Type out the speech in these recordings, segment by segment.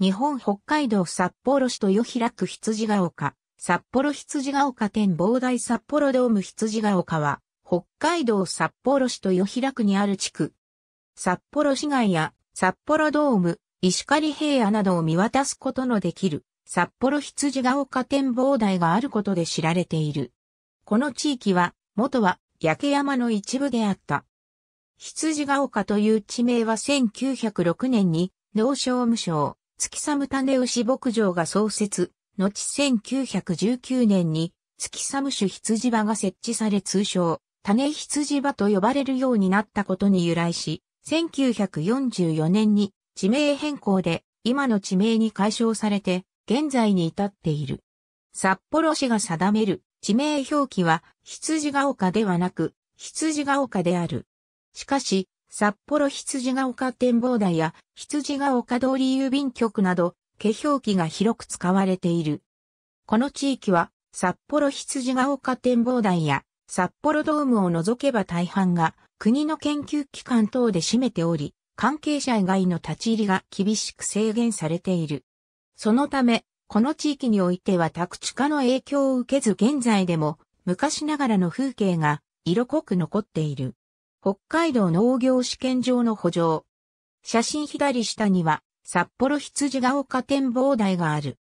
日本北海道札幌市豊平区羊ヶ丘、札幌羊ヶ丘展望台札幌ドーム羊ヶ丘は、北海道札幌市豊平区にある地区。札幌市街や札幌ドーム、石狩平野などを見渡すことのできる、札幌羊ヶ丘展望台があることで知られている。この地域は、元は、焼山の一部であった。羊ヶ丘という地名は1906年に、農商務省、月寒種牛牧場が創設、後1919年に月寒種羊場が設置され通称、種羊場と呼ばれるようになったことに由来し、1944年に地名変更で今の地名に解消されて現在に至っている。札幌市が定める地名表記は羊が丘ではなく羊が丘である。しかし札幌羊ヶ丘展望台や羊ヶ丘通り郵便局など、化表記が広く使われている。この地域は、札幌羊ヶ丘展望台や札幌ドームを除けば大半が国の研究機関等で占めており、関係者以外の立ち入りが厳しく制限されている。そのため、この地域においては宅地化の影響を受けず現在でも昔ながらの風景が色濃く残っている。北海道農業試験場の補助。写真左下には、札幌羊ヶ丘展望台がある。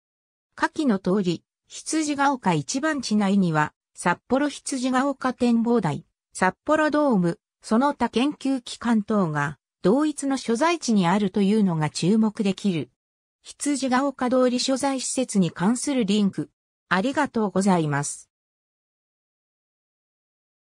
下記の通り、羊ヶ丘一番地内には、札幌羊ヶ丘展望台、札幌ドーム、その他研究機関等が、同一の所在地にあるというのが注目できる。羊ヶ丘通り所在施設に関するリンク。ありがとうございます。